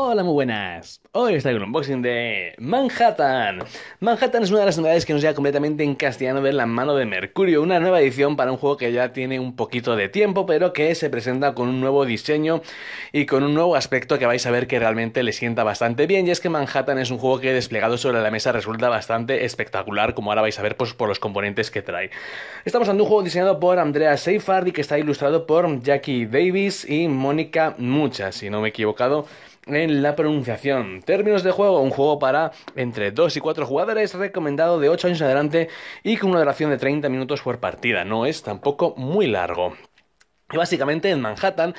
Hola, muy buenas. Hoy está el un unboxing de Manhattan. Manhattan es una de las novedades que nos llega completamente en castellano de la mano de Mercurio, una nueva edición para un juego que ya tiene un poquito de tiempo, pero que se presenta con un nuevo diseño y con un nuevo aspecto que vais a ver que realmente le sienta bastante bien. Y es que Manhattan es un juego que desplegado sobre la mesa resulta bastante espectacular, como ahora vais a ver pues, por los componentes que trae. Estamos hablando de un juego diseñado por Andrea y que está ilustrado por Jackie Davis y Mónica Mucha, si no me he equivocado en la pronunciación. Términos de juego, un juego para entre 2 y 4 jugadores, recomendado de 8 años en adelante y con una duración de 30 minutos por partida. No es tampoco muy largo. Y básicamente en Manhattan,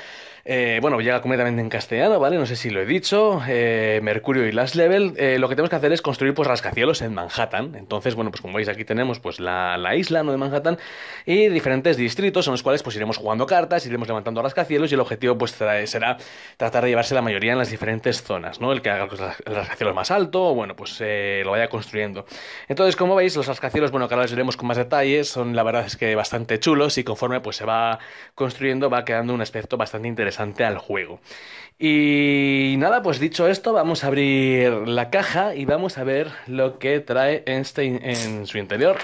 eh, bueno, llega completamente en castellano, ¿vale? No sé si lo he dicho, eh, Mercurio y Last Level, eh, lo que tenemos que hacer es construir pues rascacielos en Manhattan. Entonces, bueno, pues como veis aquí tenemos pues la, isla, ¿no? De Manhattan y diferentes distritos en los cuales pues iremos jugando cartas, iremos levantando rascacielos y el objetivo pues será tratar de llevarse la mayoría en las diferentes zonas, ¿no? El que haga los rascacielos más alto, bueno, pues lo vaya construyendo. Entonces, como veis, los rascacielos, bueno, que ahora veremos con más detalles, son la verdad es que bastante chulos y conforme pues se va construyendo va quedando un aspecto bastante interesante al juego. Y nada, pues dicho esto, vamos a abrir la caja y vamos a ver lo que trae este en su interior.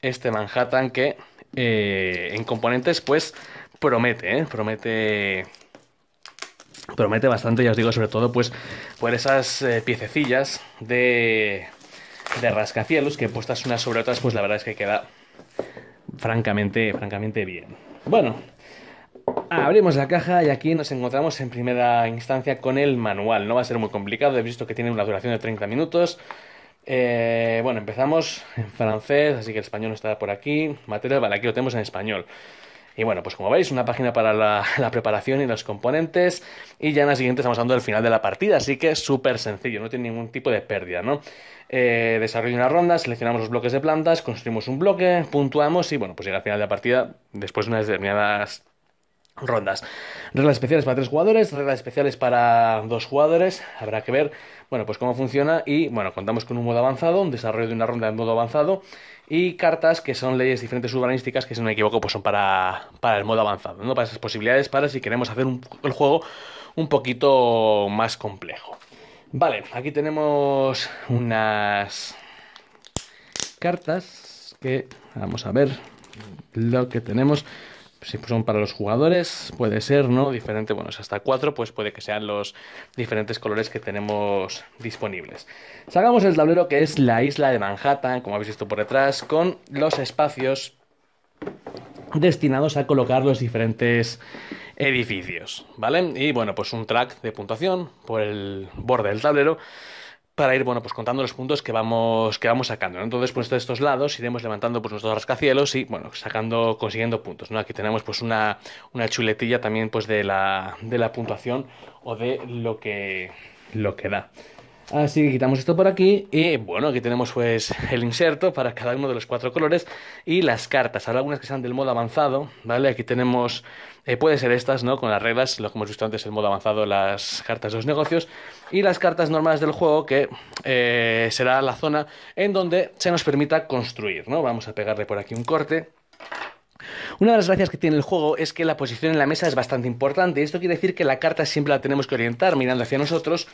Este Manhattan que eh, en componentes pues promete, ¿eh? promete promete bastante, ya os digo, sobre todo pues por esas eh, piececillas de, de rascacielos que puestas unas sobre otras, pues la verdad es que queda francamente, francamente bien. Bueno, abrimos la caja y aquí nos encontramos en primera instancia con el manual. No va a ser muy complicado, he visto que tiene una duración de 30 minutos. Eh, bueno, empezamos en francés, así que el español está por aquí. Material, vale, aquí lo tenemos en español. Y bueno, pues como veis, una página para la, preparación y los componentes. Y ya en la siguiente estamos dando el final de la partida, así que súper sencillo, no tiene ningún tipo de pérdida, ¿no? Eh, desarrollo una ronda, seleccionamos los bloques de plantas, construimos un bloque, puntuamos y bueno, pues llega al final de la partida, después de unas determinadas rondas. Reglas especiales para tres jugadores, reglas especiales para dos jugadores, habrá que ver, bueno, pues cómo funciona y, bueno, contamos con un modo avanzado, un desarrollo de una ronda en modo avanzado y cartas que son leyes diferentes urbanísticas que, si no me equivoco, pues son para, el modo avanzado, ¿no? Para esas posibilidades, para si queremos hacer el juego un poquito más complejo. Vale, aquí tenemos unas cartas que, vamos a ver lo que tenemos si son para los jugadores, puede ser, ¿no? Diferente, bueno, es hasta cuatro, pues puede que sean los diferentes colores que tenemos disponibles. Sacamos el tablero que es la isla de Manhattan, como habéis visto por detrás, con los espacios destinados a colocar los diferentes edificios, ¿vale? Y bueno, pues un track de puntuación por el borde del tablero para ir, bueno, pues contando los puntos que vamos, que vamos sacando. Entonces, pues de estos lados iremos levantando pues nuestros rascacielos y, bueno, sacando, consiguiendo puntos, ¿no? Aquí tenemos pues una, una chuletilla también pues de la, de la puntuación o de lo que, lo que da. Así que quitamos esto por aquí y bueno, aquí tenemos pues el inserto para cada uno de los cuatro colores y las cartas. Habrá algunas que sean del modo avanzado, ¿vale? Aquí tenemos, eh, puede ser estas, ¿no? Con las reglas, lo que hemos visto antes, el modo avanzado, las cartas de los negocios y las cartas normales del juego que eh, será la zona en donde se nos permita construir, ¿no? Vamos a pegarle por aquí un corte. Una de las gracias que tiene el juego es que la posición en la mesa es bastante importante esto quiere decir que la carta siempre la tenemos que orientar mirando hacia nosotros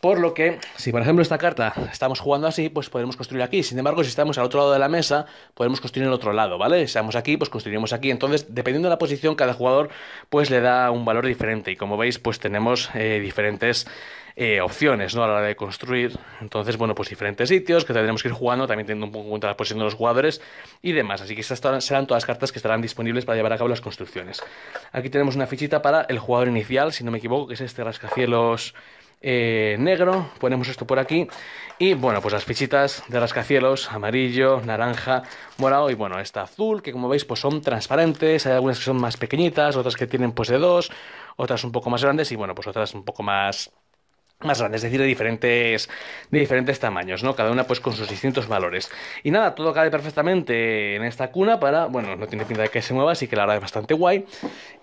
por lo que, si por ejemplo esta carta estamos jugando así, pues podremos construir aquí. Sin embargo, si estamos al otro lado de la mesa, podemos construir en el otro lado, ¿vale? Si estamos aquí, pues construiremos aquí. Entonces, dependiendo de la posición, cada jugador pues le da un valor diferente. Y como veis, pues tenemos eh, diferentes eh, opciones, ¿no? A la hora de construir. Entonces, bueno, pues diferentes sitios que tendremos que ir jugando, también teniendo un poco en cuenta la posición de los jugadores y demás. Así que estas serán todas las cartas que estarán disponibles para llevar a cabo las construcciones. Aquí tenemos una fichita para el jugador inicial, si no me equivoco, que es este rascacielos... Eh, negro, ponemos esto por aquí y bueno, pues las fichitas de rascacielos, amarillo, naranja, morado y bueno, esta azul, que como veis pues son transparentes, hay algunas que son más pequeñitas, otras que tienen pues de dos, otras un poco más grandes y bueno, pues otras un poco más más grande, es decir, de diferentes, de diferentes tamaños, ¿no? Cada una pues con sus distintos valores. Y nada, todo cabe perfectamente en esta cuna para, bueno, no tiene pinta de que se mueva, así que la verdad es bastante guay.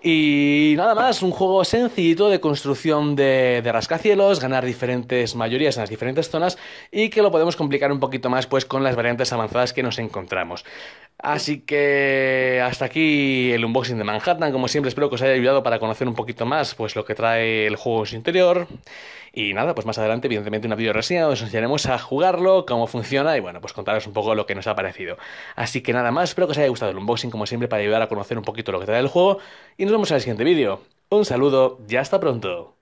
Y nada más, un juego sencillito de construcción de, de rascacielos, ganar diferentes mayorías en las diferentes zonas y que lo podemos complicar un poquito más pues con las variantes avanzadas que nos encontramos. Así que hasta aquí el unboxing de Manhattan. Como siempre, espero que os haya ayudado para conocer un poquito más pues lo que trae el juego en su interior. Y nada, pues más adelante, evidentemente, una video reseña os enseñaremos a jugarlo, cómo funciona y bueno, pues contaros un poco lo que nos ha parecido. Así que nada más, espero que os haya gustado el unboxing, como siempre, para ayudar a conocer un poquito lo que trae el juego. Y nos vemos en el siguiente vídeo. Un saludo y hasta pronto.